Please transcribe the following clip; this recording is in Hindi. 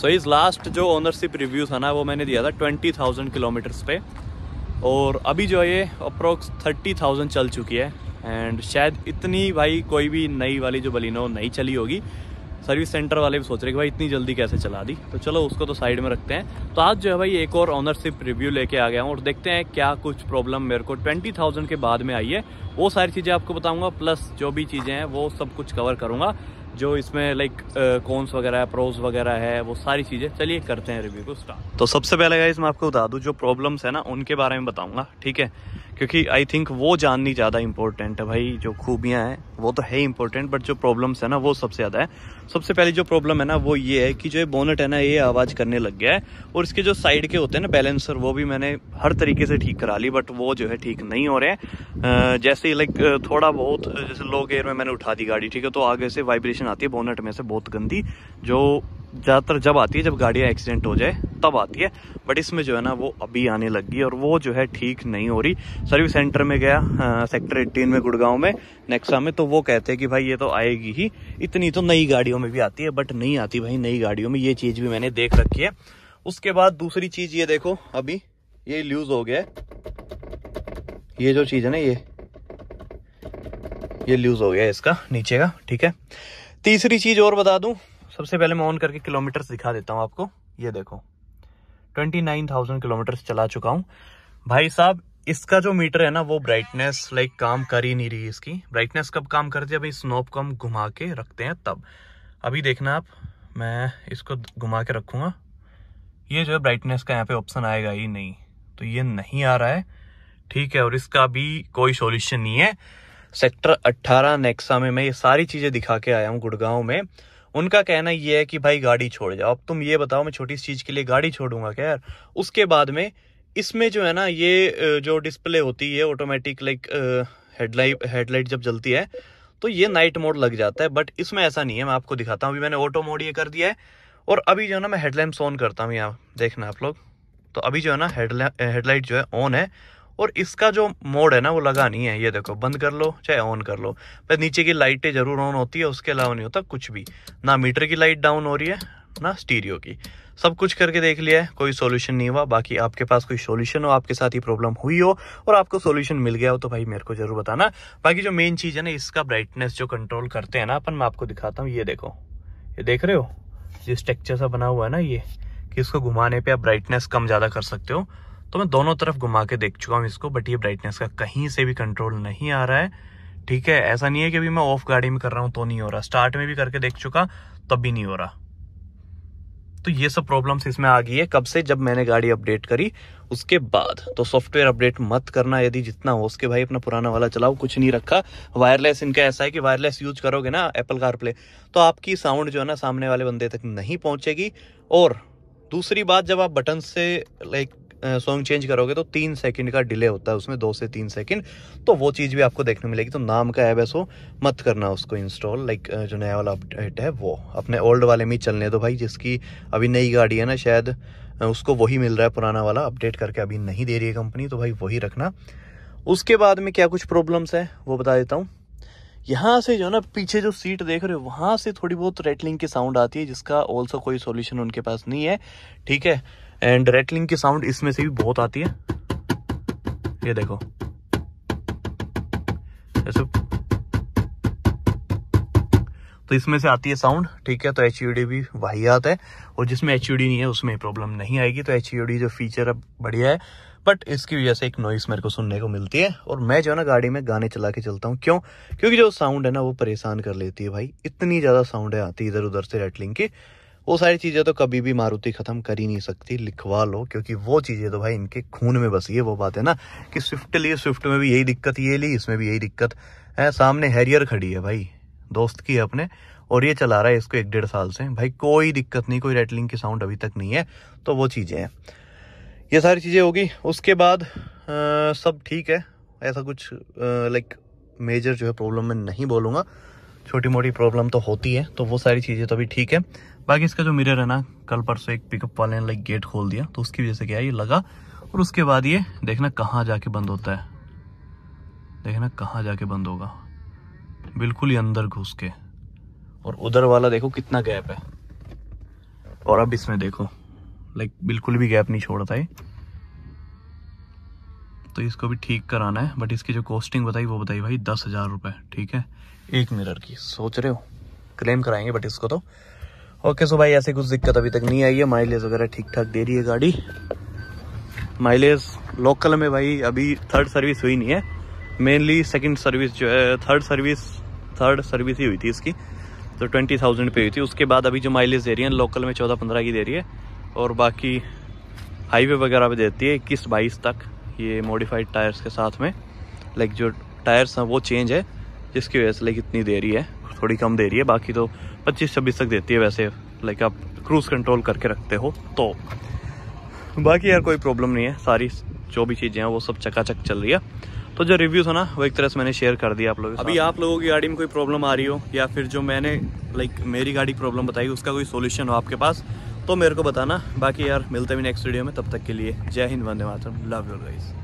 सो इस लास्ट जो ओनरशिप रिव्यू था ना वो मैंने दिया था ट्वेंटी थाउजेंड किलोमीटर्स पे और अभी जो है ये अप्रोक्स थर्टी थाउजेंड चल चुकी है एंड शायद इतनी भाई कोई भी नई वाली जो बलिनो नहीं चली होगी सर्विस सेंटर वाले भी सोच रहे कि भाई इतनी जल्दी कैसे चला दी तो चलो उसको तो साइड में रखते हैं तो आज जो है भाई एक और ऑनरशिप रिव्यू लेके आ गया हूँ और देखते हैं क्या कुछ प्रॉब्लम मेरे को ट्वेंटी थाउजेंड के बाद में आई है वो सारी चीज़ें आपको बताऊँगा प्लस जो भी चीज़ें हैं वो सब कुछ कवर करूँगा जो इसमें लाइक कॉन्स वगैरह है प्रोज वगैरह है वो सारी चीज़ें चलिए करते हैं रिव्यू को स्टार्ट तो सबसे पहले गाइस मैं आपको बता दूँ जो प्रॉब्लम्स है ना उनके बारे में बताऊँगा ठीक है क्योंकि आई थिंक वो जाननी ज़्यादा इंपॉर्टेंट है भाई जो खूबियाँ हैं वो तो है इंपॉर्टेंट बट जो प्रॉब्लम्स है ना वो सबसे ज़्यादा है सबसे पहली जो प्रॉब्लम है ना वो ये है कि जो ये बोनट है ना ये आवाज़ करने लग गया है और इसके जो साइड के होते हैं ना बैलेंसर वो भी मैंने हर तरीके से ठीक करा ली बट वो जो है ठीक नहीं हो रहे हैं जैसे लाइक थोड़ा बहुत जैसे लो गेयर में मैंने उठा दी गाड़ी ठीक है तो आगे से वाइब्रेशन आती है बोनट में से बहुत गंदी जो ज़्यादातर जब आती है जब गाड़ियाँ एक्सीडेंट हो जाए तब आती है बट इसमें जो है ना वो अभी आने लग गई और वो जो है ठीक नहीं हो रही सर्विस सेंटर में गया आ, सेक्टर 18 में गुड़गांव में नेक्सा में तो वो कहते हैं कि भाई ये तो आएगी ही इतनी तो नई गाड़ियों में भी आती है बट नहीं आती भाई नई गाड़ियों में ये चीज़ भी मैंने देख रखी है उसके बाद दूसरी चीज़ ये देखो अभी ये लूज़ हो गया ये जो चीज़ है ना ये ये लूज़ हो गया इसका नीचे का ठीक है तीसरी चीज़ और बता दूं सबसे पहले मैं ऑन करके किलोमीटर्स दिखा देता हूँ आपको ये देखो ट्वेंटी नाइन थाउजेंड किलोमीटर चला चुका हूँ भाई साहब इसका जो मीटर है ना वो ब्राइटनेस लाइक काम कर ही नहीं रही इसकी ब्राइटनेस कब काम करती है अभी स्नोप को हम घुमा के रखते हैं तब अभी देखना आप मैं इसको घुमा के रखूँगा ये जो है ब्राइटनेस का यहाँ पे ऑप्शन आएगा ही नहीं तो ये नहीं आ रहा है ठीक है और इसका भी कोई सॉल्यूशन नहीं है सेक्टर 18 नेक्सा में मैं ये सारी चीज़ें दिखा के आया हूँ गुड़गांव में उनका कहना ये है कि भाई गाड़ी छोड़ जाओ अब तुम ये बताओ मैं छोटी सी चीज़ के लिए गाड़ी छोड़ूंगा क्या यार उसके बाद में इसमें जो है ना ये जो डिस्प्ले होती है ऑटोमेटिक लाइक हेडलाइट हेडलाइट जब जलती है तो ये नाइट मोड लग जाता है बट इसमें ऐसा नहीं है मैं आपको दिखाता हूँ अभी मैंने ऑटो मोड ये कर दिया है और अभी जो है ना मैं हेडलैम्प ऑन करता हूँ यहाँ देखना आप लोग तो अभी जो है ना हेडलाइट जो है ऑन है और इसका जो मोड है ना वो लगा नहीं है ये देखो बंद कर लो चाहे ऑन कर लो पर नीचे की लाइटें जरूर ऑन होती है उसके अलावा नहीं होता कुछ भी ना मीटर की लाइट डाउन हो रही है ना स्टीरियो की सब कुछ करके देख लिया है कोई सोल्यूशन नहीं हुआ बाकी आपके पास कोई सोल्यूशन हो आपके साथ ही प्रॉब्लम हुई हो और आपको सोल्यूशन मिल गया हो तो भाई मेरे को जरूर बताना बाकी जो मेन चीज़ है ना इसका ब्राइटनेस जो कंट्रोल करते हैं ना अपन मैं आपको दिखाता हूँ ये देखो ये देख रहे हो जिस टेक्चर सा बना हुआ है ना ये कि इसको घुमाने पर आप ब्राइटनेस कम ज़्यादा कर सकते हो तो मैं दोनों तरफ घुमा के देख चुका हूँ इसको बट ये ब्राइटनेस का कहीं से भी कंट्रोल नहीं आ रहा है ठीक है ऐसा नहीं है कि अभी मैं ऑफ गाड़ी में कर रहा हूँ तो नहीं हो रहा स्टार्ट में भी करके देख चुका तब भी नहीं हो रहा तो ये सब प्रॉब्लम्स इसमें आ गई है कब से जब मैंने गाड़ी अपडेट करी उसके बाद तो सॉफ्टवेयर अपडेट मत करना यदि जितना हो उसके भाई अपना पुराना वाला चलाओ कुछ नहीं रखा वायरलेस इनका ऐसा है कि वायरलेस यूज करोगे ना एप्पल कारप्ले तो आपकी साउंड जो है ना सामने वाले बंदे तक नहीं पहुंचेगी और दूसरी बात जब आप बटन से लाइक सॉन्ग चेंज करोगे तो तीन सेकंड का डिले होता है उसमें दो से तीन सेकंड तो वो चीज़ भी आपको देखने मिलेगी तो नाम का ऐप है सो मत करना उसको इंस्टॉल लाइक जो नया वाला अपडेट है वो अपने ओल्ड वाले में ही चलने दो भाई जिसकी अभी नई गाड़ी है ना शायद उसको वही मिल रहा है पुराना वाला अपडेट करके अभी नहीं दे रही है कंपनी तो भाई वही रखना उसके बाद में क्या कुछ प्रॉब्लम्स है वो बता देता हूँ यहाँ से जो ना पीछे जो सीट देख रहे हो वहाँ से थोड़ी बहुत रेटलिंग की साउंड आती है जिसका ऑल्सो कोई सोल्यूशन उनके पास नहीं है ठीक है एंड रेटलिंग की साउंड इसमें से भी बहुत आती है ये देखो ऐसे तो इसमें से आती है साउंड ठीक है तो एच e भी वाहियात है और जिसमें एच e नहीं है उसमें प्रॉब्लम नहीं आएगी तो एच e जो फीचर अब बढ़िया है बट इसकी वजह से एक नॉइस मेरे को सुनने को मिलती है और मैं जो है ना गाड़ी में गाने चला के चलता हूँ क्यों क्योंकि जो साउंड है ना वो परेशान कर लेती है भाई इतनी ज़्यादा साउंड है आती इधर उधर से रेटलिंग की वो सारी चीज़ें तो कभी भी मारुति ख़त्म कर ही नहीं सकती लिखवा लो क्योंकि वो चीज़ें तो भाई इनके खून में बसी है वो बात है ना कि स्विफ्ट लिए स्विफ्ट में भी यही दिक्कत ये ली इसमें भी यही दिक्कत है सामने हैरियर खड़ी है भाई दोस्त की अपने और ये चला रहा है इसको एक डेढ़ साल से भाई कोई दिक्कत नहीं कोई रेटलिंग की साउंड अभी तक नहीं है तो वो चीज़ें हैं ये सारी चीज़ें होगी उसके बाद आ, सब ठीक है ऐसा कुछ लाइक मेजर जो है प्रॉब्लम मैं नहीं बोलूँगा छोटी मोटी प्रॉब्लम तो होती है तो वो सारी चीज़ें तो अभी ठीक है बाकी इसका जो मिरर है ना कल परसों एक पिकअप वाले ने लाइक गेट खोल दिया तो उसकी वजह से क्या ये लगा और उसके बाद ये देखना कहाँ जाके बंद होता है देखना कहाँ जाके बंद होगा बिल्कुल ही अंदर घुस के और उधर वाला देखो कितना गैप है और अब इसमें देखो लाइक बिल्कुल भी गैप नहीं छोड़ता है तो इसको भी ठीक कराना है बट इसकी जो कॉस्टिंग बताई वो बताई भाई दस हज़ार रुपये ठीक है एक मिरर की सोच रहे हो क्लेम कराएंगे बट इसको तो ओके सो भाई ऐसी कुछ दिक्कत अभी तक नहीं आई है माइलेज वगैरह ठीक ठाक दे रही है गाड़ी माइलेज लोकल में भाई अभी थर्ड सर्विस हुई नहीं है मेनली सेकंड सर्विस जो है थर्ड सर्विस थर्ड सर्विस ही हुई थी इसकी तो ट्वेंटी थाउजेंड पे हुई थी उसके बाद अभी जो माइलेज दे रही है लोकल में चौदह पंद्रह की दे रही है और बाकी हाईवे वगैरह भी देती है इक्कीस बाईस तक ये मॉडिफाइड टायर्स के साथ में लाइक जो टायर्स हैं वो चेंज है जिसकी वजह से लाइक इतनी दे रही है थोड़ी कम दे रही है बाकी तो पच्चीस छब्बीस तक देती है वैसे लाइक आप क्रूज़ कंट्रोल करके रखते हो तो बाकी यार कोई प्रॉब्लम नहीं है सारी जो भी चीज़ें हैं वो सब चकाचक चल रही है तो जो रिव्यू है ना वो एक तरह से मैंने शेयर कर दिया आप लोगों अभी आप लोगों की गाड़ी में कोई प्रॉब्लम आ रही हो या फिर जो मैंने लाइक मेरी गाड़ी प्रॉब्लम बताई उसका कोई सोल्यूशन हो आपके पास तो मेरे को बताना बाकी यार मिलते भी नेक्स्ट वीडियो में तब तक के लिए जय हिंद वंदे मातरम लव यू गाइस